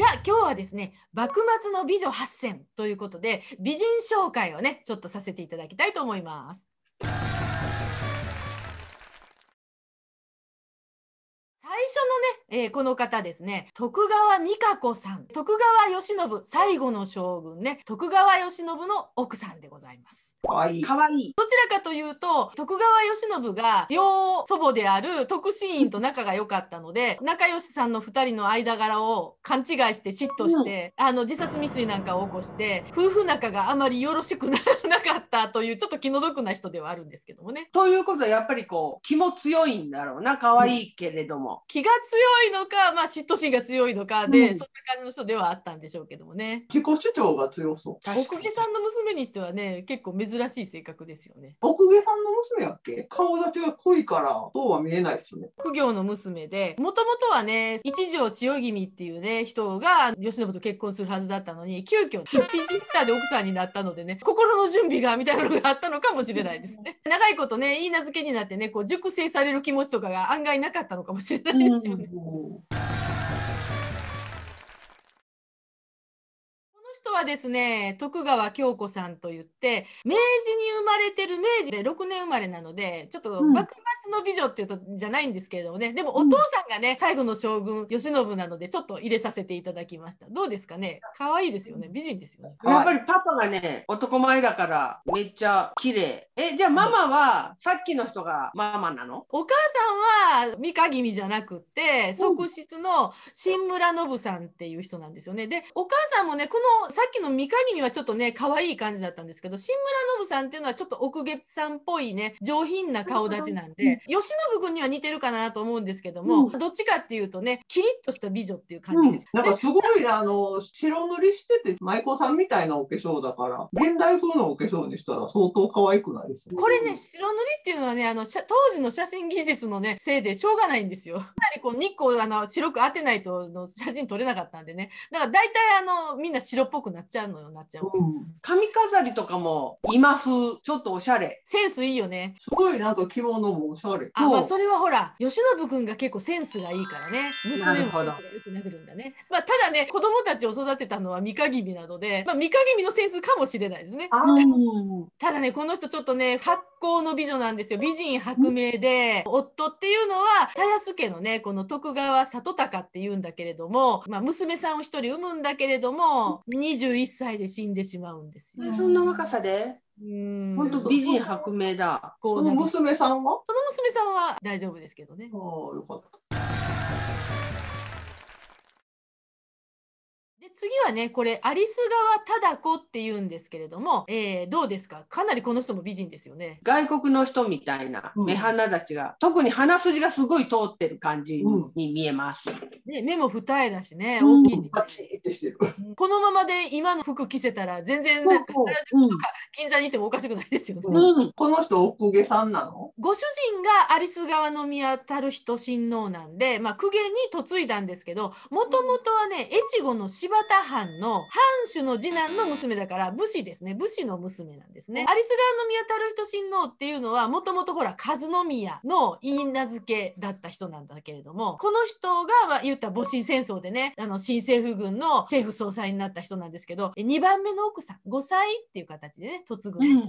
じゃあ今日はですね幕末の美女8選ということで美人紹介をねちょっとさせていただきたいと思います。初のね、えー、この方ですね、徳川美香子さん、徳川慶喜、最後の将軍ね、徳川慶喜の奥さんでございます。かわいい。かわいい。どちらかというと、徳川慶喜が両祖母である徳信院と仲が良かったので、仲良しさんの2人の間柄を勘違いして嫉妬して、うん、あの自殺未遂なんかを起こして、夫婦仲があまりよろしくならなったというちょっと気の毒な人ではあるんですけどもね。ということはやっぱりこう気も強いんだろうな可愛いけれども、うん、気が強いのか、まあ、嫉妬心が強いのかで、うん、そんな感じの人ではあったんでしょうけどもね。自己主張が強そう。奥毛さんの娘にしてはね結構珍しい性格ですよね。奥毛さんの娘やっけ顔立ちが濃いからそうは見えないですよね。苦行の娘でもともとはね一条千代君っていうね人が慶喜と結婚するはずだったのに急遽ピンチッターで奥さんになったのでね心の準備がみたいなのがあったのかもしれないですね。長いことね、いい名付けになってね、こう熟成される気持ちとかが案外なかったのかもしれないですよね。人はですね徳川京子さんといって明治に生まれてる明治で6年生まれなのでちょっと幕末の美女っていうと、じゃないんですけれどもねでもお父さんがね、最後の将軍慶喜なのでちょっと入れさせていただきましたどうですかね可愛いですよね美人ですよねやっぱりパパがね男前だからめっちゃ綺麗えじゃあママは、さっきの人がママなのお母さんは三日君じゃなくて側室の新村信さんっていう人なんですよねでお母さんもねこのさっきの三にはちょっとね可愛い感じだったんですけど新村信さんっていうのはちょっと奥月さんっぽいね上品な顔立ちなんで慶喜君には似てるかなと思うんですけども、うん、どっちかっていうとねキリッとした美女っていう感じです、うん、なんかすごいあの白塗りしてて舞妓さんみたいなお化粧だから現代風のお化粧にしたら相当可愛くないですね。これね白塗りっていうのはねあの当時の写真技術のねせいでしょうがないんですよ。かなりこう日光あの白く当てないとの写真撮れなかったんでねだから大体あのみんな白っぽくぽくなっちゃうのよなっちゃううん、髪飾りとかも今風ちょっとおしゃれセンスいいよねすごいなんか着物もおしゃれあまあそれはほら吉信君が結構センスがいいからね娘もよく殴るんだねまあただね子供たちを育てたのは三陰日なのでまあ三陰日のセンスかもしれないですねただねこの人ちょっとねは好の美女なんですよ美人薄命で夫っていうのは田安家のねこの徳川里高っていうんだけれども、まあ、娘さんを一人産むんだけれども21歳で死んでしまうんですよ。そんな若さでうん本当美人薄命だ。その娘さんはその娘さんは大丈夫ですけどね。ああよかった。次はねこれアリス川貞子って言うんですけれども、えー、どうですかかなりこの人も美人ですよね外国の人みたいな目鼻立ちが、うん、特に鼻筋がすごい通ってる感じに見えます、うん、ね、目も二重だしね大きい、うん、このままで今の服着せたら全然なんか銀座にいてもおかしくないですよね、この人奥下さんなのご主人がアリス川の宮たる人親王なんでまあ公家に嫁いだんですけどもともとはね越後の芝原田藩の藩主の次男の娘だから武士ですね武士の娘なんですね。有栖川宮太郎人親王っていうのはもともとほら和宮のいい名付けだった人なんだけれどもこの人が、まあ、言った戊辰戦争でねあの新政府軍の政府総裁になった人なんですけど2番目の奥さん5歳っていう形でね嫁ぐんです、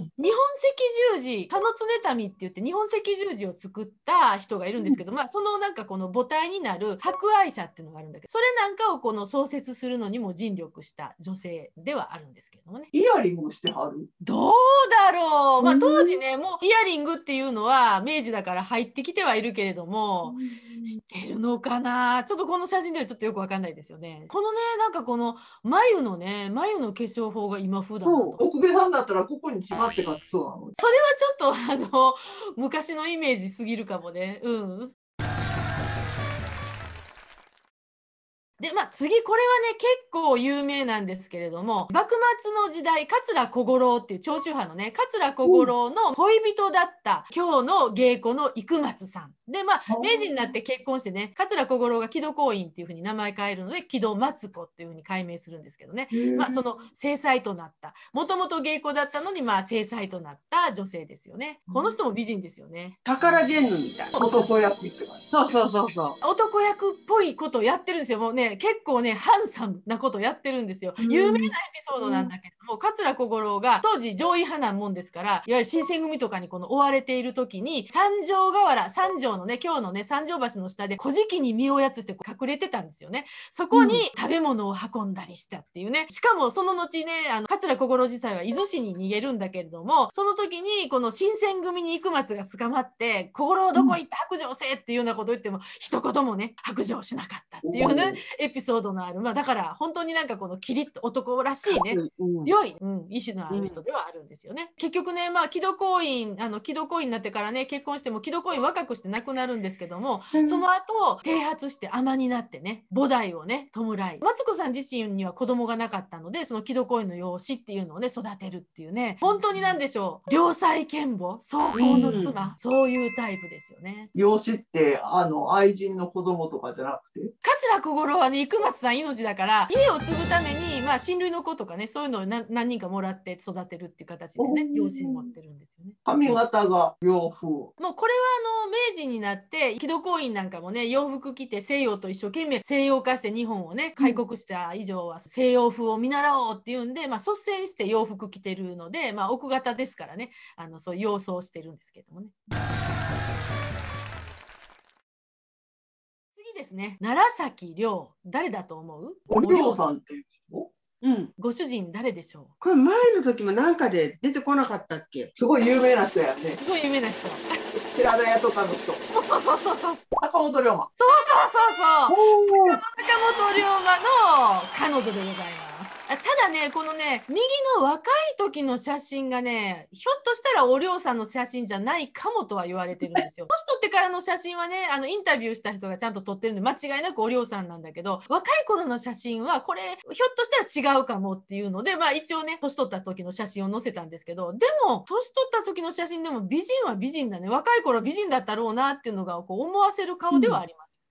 うん、日本赤十字田野常民って言って日本赤十字を作った人がいるんですけど、うん、まあそのなんかこの母体になる博愛者っていうのがあるんだけどそれなんかをこの創設するのにも尽力した女性ではあるんですけどもね。イヤリングしてはるどうだろう、まあ、当時ね、もうイヤリングっていうのは明治だから入ってきてはいるけれども、うん、してるのかなちょっとこの写真ではちょっとよくわかんないですよね。このねなんかこの眉のね眉の化粧法が今風だと。奥部さんだったらここに決まってかそうなのそれはちょっとあの昔のイメージすぎるかもね。うん、で、まあ、次これはね結構有名なんですけれども幕末の時代桂小五郎っていう長州派のね桂小五郎の恋人だった今日の芸妓の生松さんでまあ明治になって結婚してね桂小五郎が木戸光院っていうふうに名前変えるので木戸松子っていうふうに改名するんですけどね、まあ、その正妻となったもともと芸妓だったのにまあ正妻となった女性ですよねこの人も美人ですよね。宝ジェンヌみたいな男役そうそうそうそう男役っぽいことやってるんですよもうね結構ねハンサムなことやってるんですよ、有名なエピソードなんだけれども、うん、桂小五郎が当時上位派なもんですからいわゆる新選組とかにこの追われている時に三条河原三条のね今日のね三条橋の下で小じに身をやつして隠れてたんですよねそこに食べ物を運んだりしたっていうね、しかもその後ねあの桂小五郎自体は伊豆市に逃げるんだけれどもその時にこの新選組に生松が捕まって「小五郎どこ行った白状せ!」っていうようなこと言っても一言もね白状しなかったっていうね、エピソードのある、まあ、だから本当になんかこのキリッと男らしいね、うん、良い、うん、意志のある人ではあるんですよね。うん、結局ね、まあ、木戸公員あの木戸公員になってからね結婚しても木戸公員若くして亡くなるんですけども、うん、その後剃髪して尼になってね菩提をね弔いマツコさん自身には子供がなかったのでその木戸公員の養子っていうのをね育てるっていうね本当に何でしょう良妻賢母双方の妻、そういうタイプですよね。養子ってあの愛人の子供とかじゃなくて桂小五郎はの生松さん命だから家を継ぐために、まあ、親類の子とかねそういうのを何人かもらって育てるっていう形でね養子に持ってるんですよね。髪型が洋風もうこれはあの明治になって木戸公院なんかもね洋服着て西洋と一生懸命西洋化して日本をね開国した以上は西洋風を見習おうっていうんで、まあ、率先して洋服着てるので、まあ、奥方ですからねあのそう洋装してるんですけどもね。ですね、楢崎亮、誰だと思うお亮さんっていう人うん、ご主人誰でしょうこれ前の時もなんかで出てこなかったっけすごい有名な人やねすごい有名な人寺田屋とかの人そうそうそうそう坂本龍馬そうそうそうそう坂本龍馬の彼女でございますただねこのね右の若い時の写真がねひょっとしたらお涼さんの写真じゃないかもとは言われてるんですよ。年取ってからの写真はねあのインタビューした人がちゃんと撮ってるんで間違いなくお涼さんなんだけど若い頃の写真はこれひょっとしたら違うかもっていうのでまあ一応ね年取った時の写真を載せたんですけどでも年取った時の写真でも美人は美人だね若い頃美人だったろうなっていうのがこう思わせる顔ではあります。うん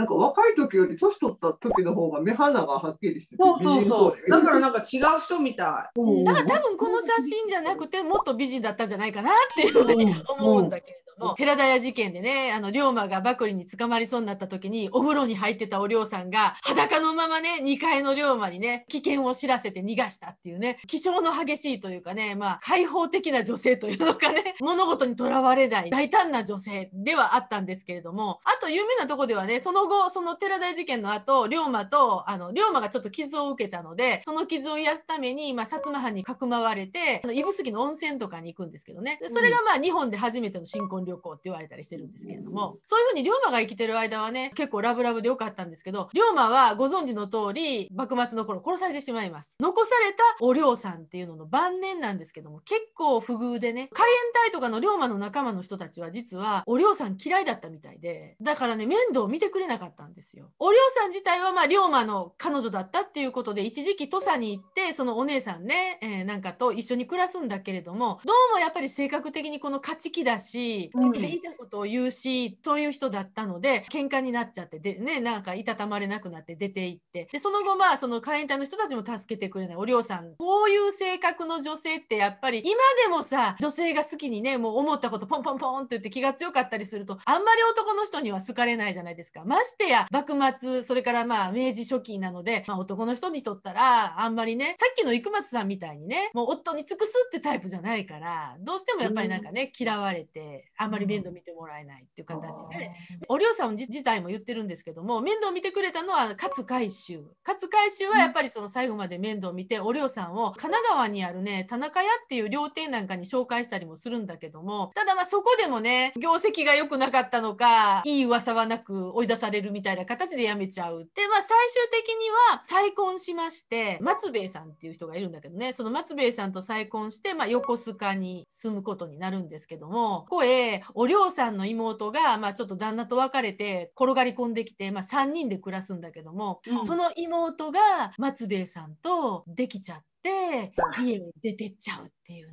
なんか若い時より年取った時の方が目鼻がはっきりしててそうそうそうだからなんか違う人みたい、だから多分この写真じゃなくてもっと美人だったんじゃないかなっていうふうに思うんだけも寺田屋事件でねあの龍馬がバクリに捕まりそうになった時にお風呂に入ってたお龍さんが裸のままね2階の龍馬にね危険を知らせて逃がしたっていうね気性の激しいというかねまあ開放的な女性というのかね 物事にとらわれない大胆な女性ではあったんですけれどもあと有名なとこではねその後その寺田屋事件の後龍馬とあの龍馬がちょっと傷を受けたのでその傷を癒すために、まあ、薩摩藩にかくまわれて指宿の温泉とかに行くんですけどねそれがまあ日本で初めての新婚旅行って言われたりしてるんですけれどもそういうふうに龍馬が生きてる間はね結構ラブラブでよかったんですけど龍馬はご存知の通り幕末の頃殺されてしまいます残されたお龍さんっていうのの晩年なんですけども結構不遇でね海援隊とかの龍馬の仲間の人たちは実はお龍さん嫌いだったみたいでだからね面倒を見てくれなかったんですよお龍さん自体はまあ龍馬の彼女だったっていうことで一時期土佐に行ってそのお姉さんね、えー、なんかと一緒に暮らすんだけれどもどうもやっぱり性格的にこの勝ち気だしし、うん、言いたいことを言うしという人だったので喧嘩になっちゃってでねなんかいたたまれなくなって出て行ってでその後まあその会員隊の人たちも助けてくれないお涼さんこういう性格の女性ってやっぱり今でもさ女性が好きにねもう思ったことポンポンポンって言って気が強かったりするとあんまり男の人には好かれないじゃないですかましてや幕末それからまあ明治初期なので、まあ、男の人にとったらあんまりねさっきの生松さんみたいにねもう夫に尽くすってタイプじゃないからどうしてもやっぱりなんかね、うん、嫌われてあんまり面倒見てもらえないっていう形で、お寮さん自体も言ってるんですけども面倒見てくれたのは勝海舟勝海舟はやっぱりその最後まで面倒見て、お寮さんを神奈川にあるね田中屋っていう料亭なんかに紹介したりもするんだけどもただまあそこでもね業績が良くなかったのかいい噂はなく追い出されるみたいな形で辞めちゃう。でまあ最終的には再婚しまして松兵衛さんっていう人がいるんだけどねその松兵衛さんと再婚して、まあ、横須賀に住むことになるんですけどもここへでお涼さんの妹が、まあ、ちょっと旦那と別れて転がり込んできて、まあ、3人で暮らすんだけども、うん、その妹が松兵衛さんとできちゃって家を出てっちゃうていうね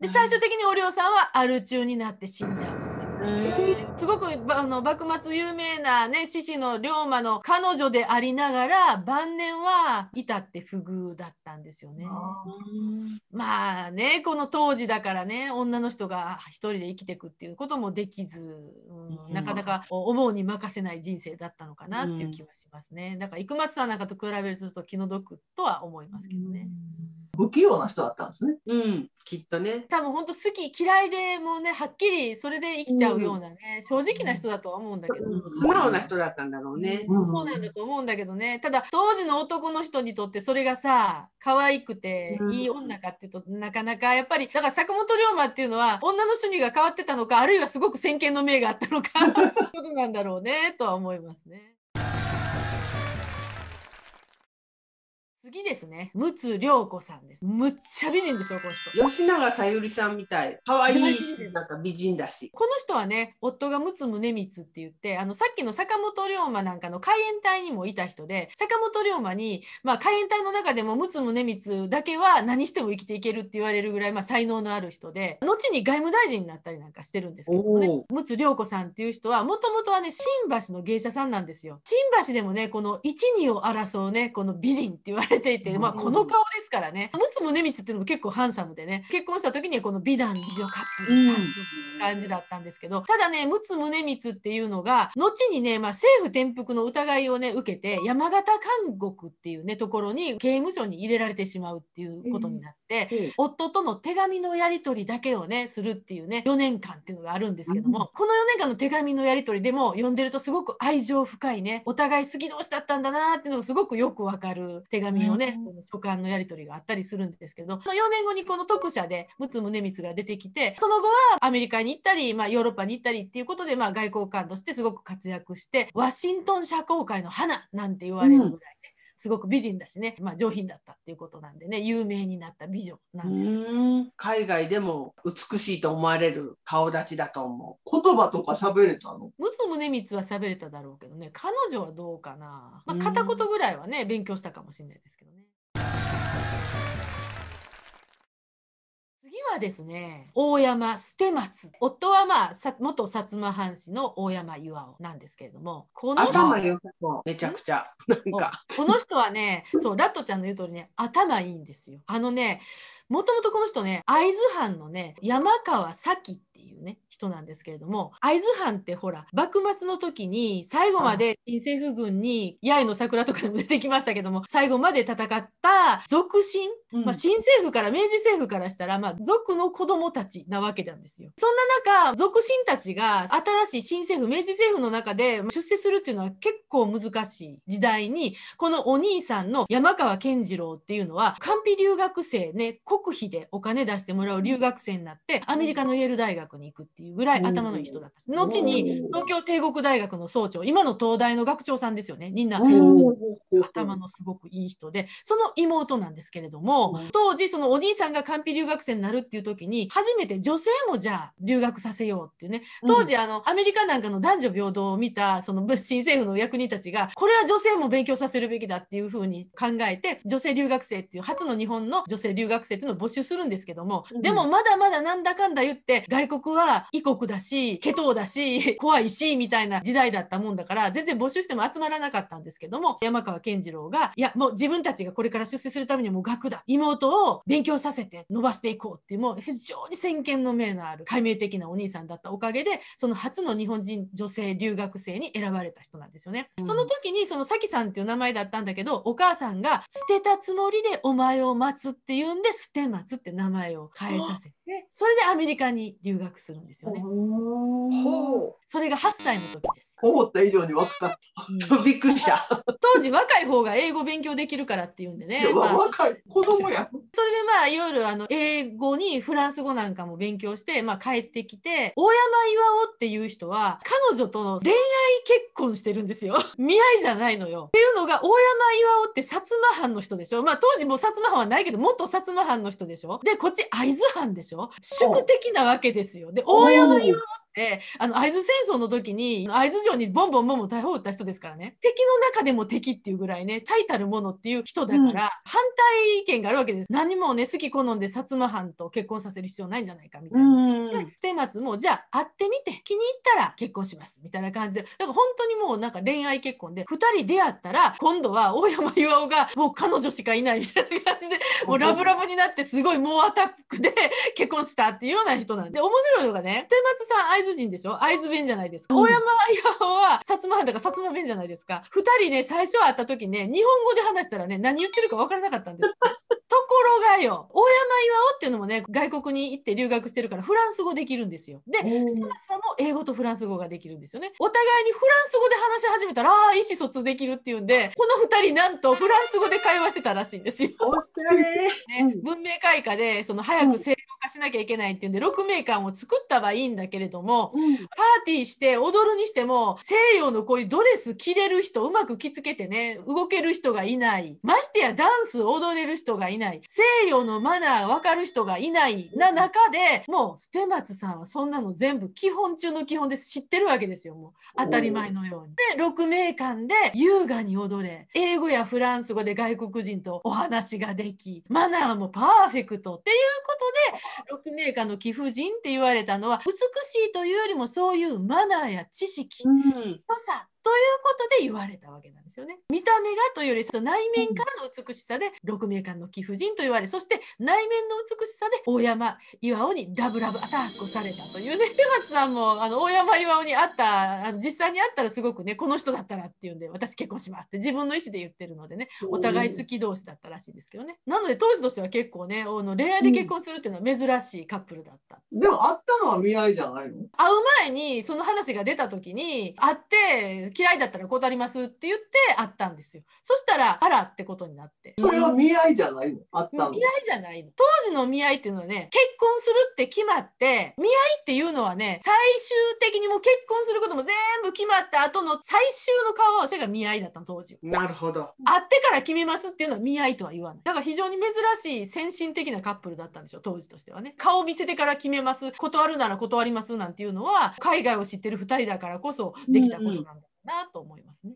で最終的にお涼さんはアル中になって死んじゃうっていう、すごくあの幕末有名なね獅子の龍馬の彼女でありながら晩年は至って不遇だったんですよね。まあねこの当時だからね女の人が一人で生きてくっていうこともできず、うん、なかなか思うに任せない人生だったのかなっていう気はしますね。だから生松さんなんかと比べるとちょっと気の毒とは思いますけどね。不器用な人だったんですね。うん、きっとね。多分本当好き嫌いでもうねはっきりそれで生きちゃうようなね、うん、正直な人だとは思うんだけど、うん、素直な人だったんだろうね、うん、そうなんだと思うんだけどねただ当時の男の人にとってそれがさ可愛くていい女かってと、なかなかやっぱりだから坂本龍馬っていうのは女の趣味が変わってたのかあるいはすごく先見の明があったのか ことなんだろうねとは思いますね。次ですね、むつりょうこさんです。むっちゃ美人ですよ、この人。吉永さゆりさんみたい。可愛いし、なんか美人だし。この人はね、夫がむつ宗光って言って、あの、さっきの坂本龍馬なんかの海援隊にもいた人で、坂本龍馬に、まあ、海援隊の中でもむつ宗光だけは何しても生きていけるって言われるぐらい、まあ、才能のある人で、後に外務大臣になったりなんかしてるんですけどもね、むつりょうこさんっていう人は、もともとはね、新橋の芸者さんなんですよ。新橋でもね、この一二を争うね、この美人って言われれていて、まあ、この顔ですからね陸奥宗光っていうのも結構ハンサムでね結婚した時にはこの美男美女カップル誕生感じだったんですけど、ただね陸奥宗光っていうのが後にね、まあ、政府転覆の疑いをね受けて山形監獄っていうねところに刑務所に入れられてしまうっていうことになって、うん夫との手紙のやり取りだけをねするっていうね4年間っていうのがあるんですけども、うん、この4年間の手紙のやり取りでも読んでるとすごく愛情深いねお互い好き同士だったんだなっていうのがすごくよくわかる手紙のね、うん、書簡のやり取りがあったりするんですけど4年後にこの特社で陸奥宗光が出てきてその後はアメリカに行ったり、まあ、ヨーロッパに行ったりっていうことで、まあ、外交官としてすごく活躍してワシントン社交界の花なんて言われるぐらい。うんすごく美人だしね、まあ、上品だったっていうことなんでね有名になった美女なんです海外でも美しいと思われる顔立ちだと思う言葉とか喋れたの陸奥宗光は喋れただろうけどね彼女はどうかな、まあ、片言ぐらいはね勉強したかもしれないですけどね。はですね、大山捨松。夫はまあ、さ元薩摩藩士の大山岩尾なんですけれども、この人頭良さそう。めちゃくちゃ。なんか。この人はね、そう、ラットちゃんの言う通りね、頭いいんですよ。あのね、もともとこの人ね、会津藩のね、山川咲っいうね人なんですけれども会津藩ってほら幕末の時に最後まで新政府軍に八重の桜とかでも出てきましたけども最後まで戦った俗臣、うん、まあ、新政府から明治政府からしたら、まあ、族の子供たちなわけなんですよ。そんな中俗臣たちが新しい新政府明治政府の中で出世するっていうのは結構難しい時代にこのお兄さんの山川健次郎っていうのは官費留学生ね国費でお金出してもらう留学生になってアメリカのイェール大学に行くっていうぐらい頭のいい人だった、後に東京帝国大学の総長今の東大の学長さんですよねみんな、頭のすごくいい人でその妹なんですけれども当時そのお兄さんが完璧留学生になるっていう時に初めて女性もじゃあ留学させようっていうね当時あのアメリカなんかの男女平等を見たその新政府の役人たちがこれは女性も勉強させるべきだっていうふうに考えて女性留学生っていう初の日本の女性留学生っていうのを募集するんですけどもでもまだまだなんだかんだ言って外国国は異国だし、ケトだし、怖いし、みたいな時代だったもんだから、全然募集しても集まらなかったんですけども、山川健次郎が、いや、もう自分たちがこれから出世するためにはもう学だ。妹を勉強させて伸ばしていこうっていう、もう非常に先見の明のある、解明的なお兄さんだったおかげで、その初の日本人女性留学生に選ばれた人なんですよね。うん、その時に、そのさきさんっていう名前だったんだけど、お母さんが捨てたつもりでお前を待つって言うんで、捨てつって名前を変えさせて、それでアメリカに留学くするんですよね。ほう。それが8歳の時です。思った以上に若かった。びっくりした。当時若い方が英語勉強できるからって言うんでね。まあ、若い子供や。それでまあいろいろあの英語にフランス語なんかも勉強して、まあ、帰ってきて大山巌っていう人は彼女との恋愛結婚してるんですよ。見合いじゃないのよ。っていうのが大山巌って薩摩藩の人でしょ。まあ当時もう薩摩藩はないけど元薩摩藩の人でしょ。でこっち会津藩でしょ。宿敵なわけですよ。よ。で大山岩っあの会津戦争の時に会津城にボンボンボンボン大砲を撃った人ですからね敵の中でも敵っていうぐらいね最たるものっていう人だから、うん、反対意見があるわけです何もね好き好んで薩摩藩と結婚させる必要ないんじゃないかみたいな。で松もじゃあ会ってみて気に入ったら結婚しますみたいな感じでだから本当にもうなんか恋愛結婚で2人出会ったら今度は大山岩尾がもう彼女しかいないみたいな感じでもうラブラブになってすごい猛アタックで結婚したっていうような人なんで面白いのがね、天松さん会津人でしょ会津弁じゃないですか。うん、大山巌は薩摩藩だから薩摩弁じゃないですか。2人ね、最初会った時ね、日本語で話したらね、何言ってるか分からなかったんです。ところがよ、大山巌っていうのもね、外国に行って留学してるからフランス語できるんですよ。で、スタッさんも英語とフランス語ができるんですよね。お互いにフランス語で話し始めたら、あ意思疎通できるっていうんで、この2人なんとフランス語で会話してたらしいんですよ。ね、文明開化で、その早く成功化しなきゃいけないっていうんで、6名間を作ったはいいんだけれども、うん、パーティーして踊るにしても、西洋のこういうドレス着れる人、うまく着付けてね、動ける人がいない。ましてやダンス踊れる人がいない。ない西洋のマナー分かる人がいないな中でもう捨松さんはそんなの全部基本中の基本で知ってるわけですよもう当たり前のように。で6名間で優雅に踊れ英語やフランス語で外国人とお話ができマナーもパーフェクトっていうことで6名間の貴婦人って言われたのは美しいというよりもそういうマナーや知識、良さということで言われたわけなんですよね。見た目がというよりその内面からの美しさで六名間の貴婦人と言われそして内面の美しさで大山岩尾にラブラブアタックされたというね手松 さんもあの大山岩尾に会ったあの実際に会ったらすごくねこの人だったらっていうんで私結婚しますって自分の意思で言ってるのでねお互い好き同士だったらしいんですけどね。なので当時としては結構ねあの恋愛で結婚するっていうのは珍しいカップルだった。うん、でも会ったのは見合いじゃないの会う前にその話が出た時に会って嫌いだったら断りますって言って会ったんですよそしたらあらってことになってそれは見合いじゃないのあった見合いじゃないの当時の見合いっていうのはね結婚するって決まって見合いっていうのはね最終的にもう結婚することも全部決まった後の最終の顔合わせが見合いだったの当時なるほど会ってから決めますっていうのは見合いとは言わないだから非常に珍しい先進的なカップルだったんでしょ当時としてはね顔見せてから決めます断るなら断りますなんていうのは海外を知ってる2人だからこそできたことなんだ、うんうんなと思いますね。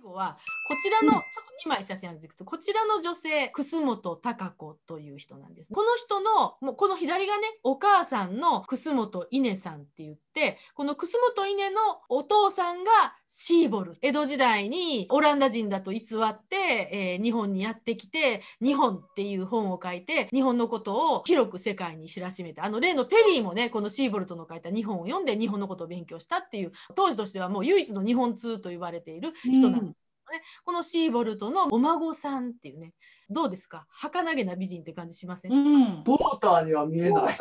最後はこちらの、ちょっと2枚写真んですけどこちらの女性楠本孝子という人なんです、この人のもうこの左がねお母さんの楠本稲さんって言ってこの楠本稲のお父さんがシーボル江戸時代にオランダ人だと偽って、えー、日本にやってきて「日本」っていう本を書いて日本のことを広く世界に知らしめたあの例のペリーもねこのシーボルトの書いた「日本」を読んで日本のことを勉強したっていう当時としてはもう唯一の日本通と言われている人なんです。うんね、このシーボルトのお孫さんっていうね、どうですか儚げな美人って感じしません、うん、クォーターには見えない。クォー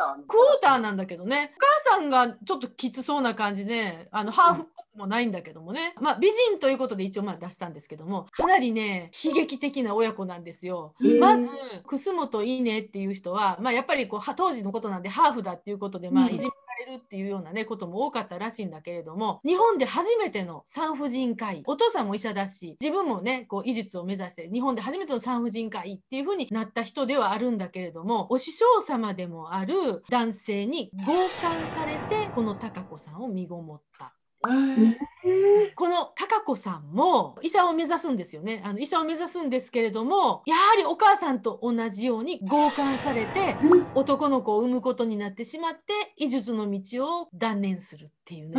ターなんだけどね、お母さんがちょっときつそうな感じで、あの、ハーフっぽくもないんだけどもね、うん、まあ、美人ということで一応まあ出したんですけども、かなりね、悲劇的な親子なんですよ。えまず、楠本いいねっていう人は、まあ、やっぱりこう、当時のことなんでハーフだっていうことで、まあ、いじめるっていうようなねことも多かったらしいんだけれども日本で初めての産婦人科医お父さんも医者だし自分もねこう医術を目指して日本で初めての産婦人科医っていう風になった人ではあるんだけれどもお師匠様でもある男性に強姦されてこの貴子さんを身ごもった。この貴子さんも医者を目指すんですよねあの医者を目指すんですけれどもやはりお母さんと同じように強姦されて男の子を産むことになってしまって医術の道を断念するっていうね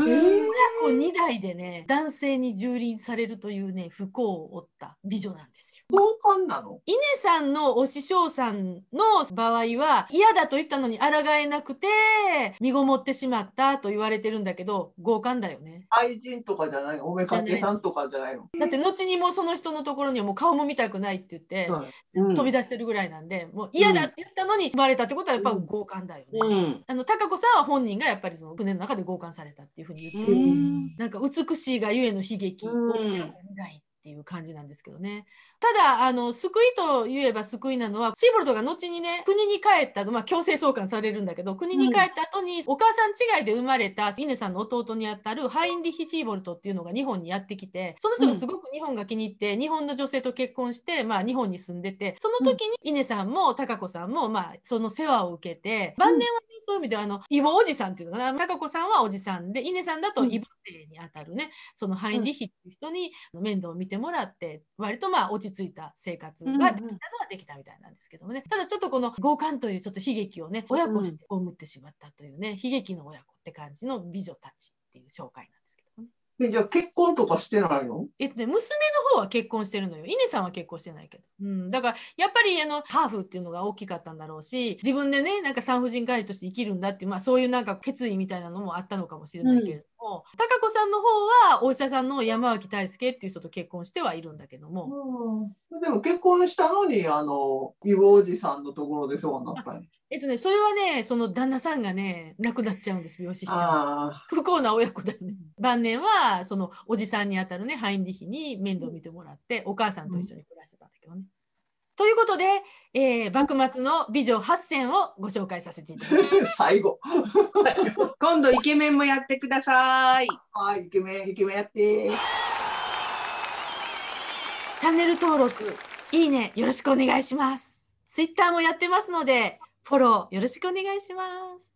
親子2代でね男性に蹂躙されるというね不幸を負った美女なんですよ。強姦なの稲さんのお師匠さんの場合は嫌だと言ったのに抗えなくて身ごもってしまったと言われてるんだけど強姦だよね。愛人とかじゃないおめかけさんとかじゃないの。だって後にもその人のところにはもう顔も見たくないって言って、うん、飛び出してるぐらいなんでもう嫌だって言ったのに生まれたってことはやっぱ強姦だよね。うん、あの高子さんは本人がやっぱりその船の中で強姦されたっていうふうに言ってる、うん、なんか美しいがゆえの悲劇を未来っっていう感じなんですけどね。ただ、あの、救いと言えば救いなのは、シーボルトが後にね、国に帰ったまあ、強制送還されるんだけど、国に帰った後に、お母さん違いで生まれた、イネさんの弟にあたるハインリヒ・シーボルトっていうのが日本にやってきて、その人がすごく日本が気に入って、うん、日本の女性と結婚して、まあ、日本に住んでて、その時にイネさんも、タカ子さんも、まあ、その世話を受けて、晩年はそういう意味ではあのイボおじさんっていうのかな高子さんはおじさんで稲さんだとイボ生にあたるね、うん、そのハインリヒっていう人に面倒を見てもらって、うん、割とまあ落ち着いた生活ができたのはできたみたいなんですけどもね、ただちょっとこの強姦というちょっと悲劇をね親子して葬ってしまったというね、悲劇の親子って感じの美女たちっていう紹介なんです。えじゃあ結婚とかしてないのえっとね、娘の方は結婚してるのよ。イさんは結婚してないけど。うん。だから、やっぱり、あの、ハーフっていうのが大きかったんだろうし、自分でね、なんか産婦人科医として生きるんだって、まあそういうなんか決意みたいなのもあったのかもしれないけれども、うん、高子さんの方はお医者さんの山脇大輔っていう人と結婚してはいるんだけども。うん、でも結婚したのに、あの、義母おじさんのところでそうなったえっとね、それはね、その旦那さんがね、亡くなっちゃうんです、病死しさん。不幸な親子だよね。晩年はそのおじさんにあたるねハインリヒに面倒を見てもらって、お母さんと一緒に暮らしてたんだけどね。ということで、えー、幕末の美女8選をご紹介させていただきます。最後。今度イケメンもやってください。はい、イケメン、イケメンやって。チャンネル登録、いいね、よろしくお願いします。ツイッターもやってますので、フォローよろしくお願いします。